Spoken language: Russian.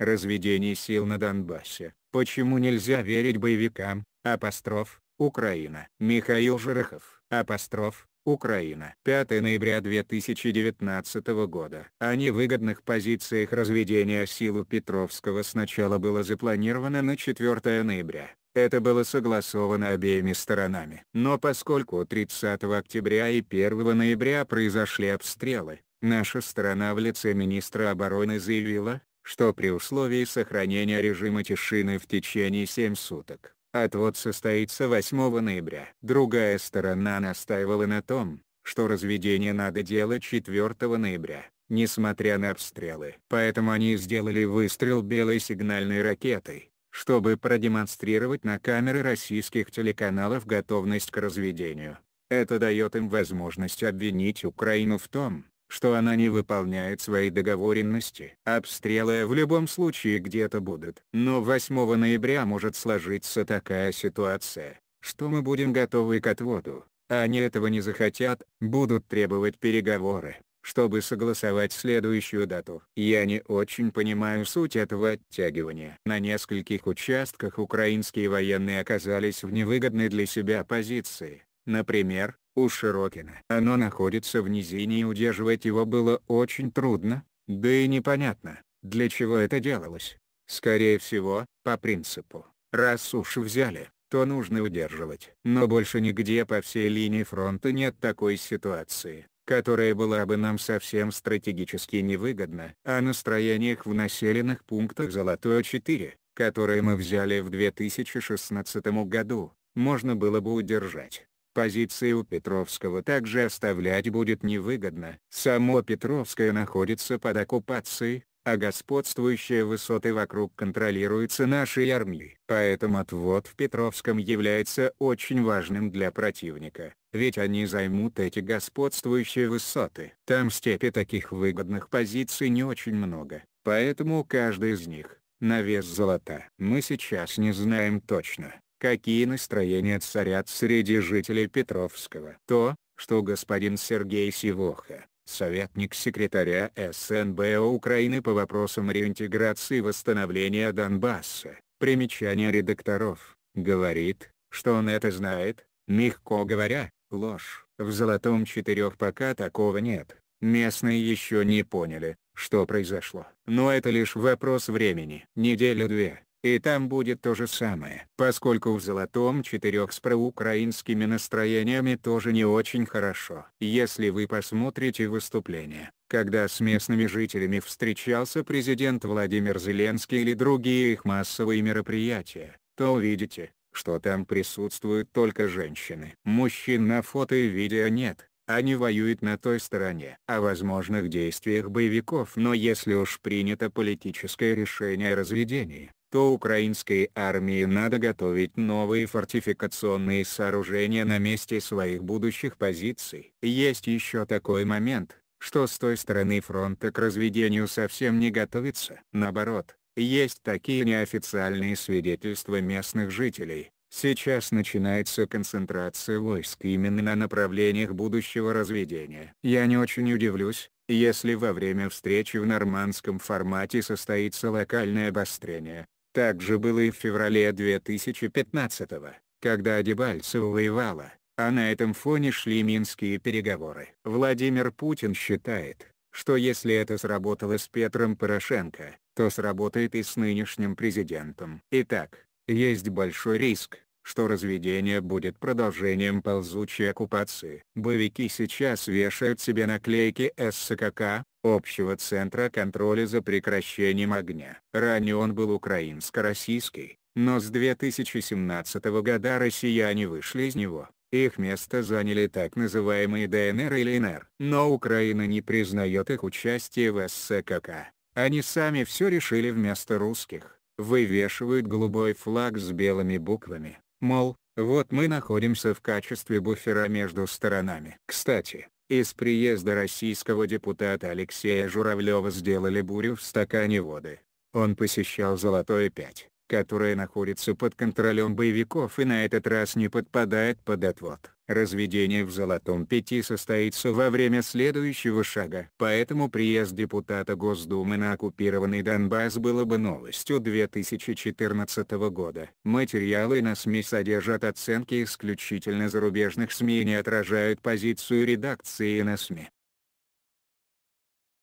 Разведение сил на Донбассе. Почему нельзя верить боевикам? Апостроф, Украина. Михаил Жирохов. Апостроф, Украина. 5 ноября 2019 года. О невыгодных позициях разведения сил у Петровского сначала было запланировано на 4 ноября. Это было согласовано обеими сторонами. Но поскольку 30 октября и 1 ноября произошли обстрелы, наша сторона в лице министра обороны заявила, что при условии сохранения режима тишины в течение 7 суток, отвод состоится 8 ноября. Другая сторона настаивала на том, что разведение надо делать 4 ноября, несмотря на обстрелы. Поэтому они сделали выстрел белой сигнальной ракетой, чтобы продемонстрировать на камеры российских телеканалов готовность к разведению. Это дает им возможность обвинить Украину в том, что она не выполняет свои договоренности. А обстрелы в любом случае где-то будут. Но 8 ноября может сложиться такая ситуация, что мы будем готовы к отводу. Они этого не захотят, будут требовать переговоры, чтобы согласовать следующую дату. Я не очень понимаю суть этого оттягивания. На нескольких участках украинские военные оказались в невыгодной для себя позиции. Например, у Широкина. Оно находится в низине и удерживать его было очень трудно, да и непонятно, для чего это делалось. Скорее всего, по принципу, раз уж взяли, то нужно удерживать. Но больше нигде по всей линии фронта нет такой ситуации, которая была бы нам совсем стратегически невыгодна. О а настроениях в населенных пунктах «Золотое-4», которые мы взяли в 2016 году, можно было бы удержать. Позиции у Петровского также оставлять будет невыгодно. Само Петровское находится под оккупацией, а господствующие высоты вокруг контролируются нашей армией. Поэтому отвод в Петровском является очень важным для противника, ведь они займут эти господствующие высоты. Там степи таких выгодных позиций не очень много, поэтому каждый из них, на вес золота. Мы сейчас не знаем точно, какие настроения царят среди жителей Петровского. То, что господин Сергей Сивоха, советник секретаря СНБО Украины по вопросам реинтеграции и восстановления Донбасса, примечание редакторов, говорит, что он это знает, мягко говоря, ложь. В «Золотом четырех» пока такого нет, местные еще не поняли, что произошло. Но это лишь вопрос времени. Неделя-две, и там будет то же самое. Поскольку в золотом четырех с проукраинскими настроениями тоже не очень хорошо. Если вы посмотрите выступление, когда с местными жителями встречался президент Владимир Зеленский или другие их массовые мероприятия, то увидите, что там присутствуют только женщины. Мужчин на фото и видео нет, они воюют на той стороне. О возможных действиях боевиков но если уж принято политическое решение о разведении, то украинской армии надо готовить новые фортификационные сооружения на месте своих будущих позиций. Есть еще такой момент, что с той стороны фронта к разведению совсем не готовится. Наоборот, есть такие неофициальные свидетельства местных жителей. Сейчас начинается концентрация войск именно на направлениях будущего разведения. Я не очень удивлюсь, если во время встречи в нормандском формате состоится локальное обострение, так же было и в феврале 2015 когда Адибальцева воевала, а на этом фоне шли минские переговоры. Владимир Путин считает, что если это сработало с Петром Порошенко, то сработает и с нынешним президентом. Итак, есть большой риск, что разведение будет продолжением ползучей оккупации. Боевики сейчас вешают себе наклейки СКК, общего центра контроля за прекращением огня. Ранее он был украинско-российский, но с 2017 года россияне вышли из него. Их место заняли так называемые ДНР и ЛНР. Но Украина не признает их участие в ССКК. Они сами все решили вместо русских. Вывешивают голубой флаг с белыми буквами. Мол, вот мы находимся в качестве буфера между сторонами. Кстати, из приезда российского депутата Алексея Журавлева сделали бурю в стакане воды. Он посещал «Золотое 5», которое находится под контролем боевиков и на этот раз не подпадает под отвод. Разведение в Золотом Пяти состоится во время следующего шага. Поэтому приезд депутата Госдумы на оккупированный Донбасс было бы новостью 2014 года. Материалы на СМИ содержат оценки исключительно зарубежных СМИ и не отражают позицию редакции на СМИ.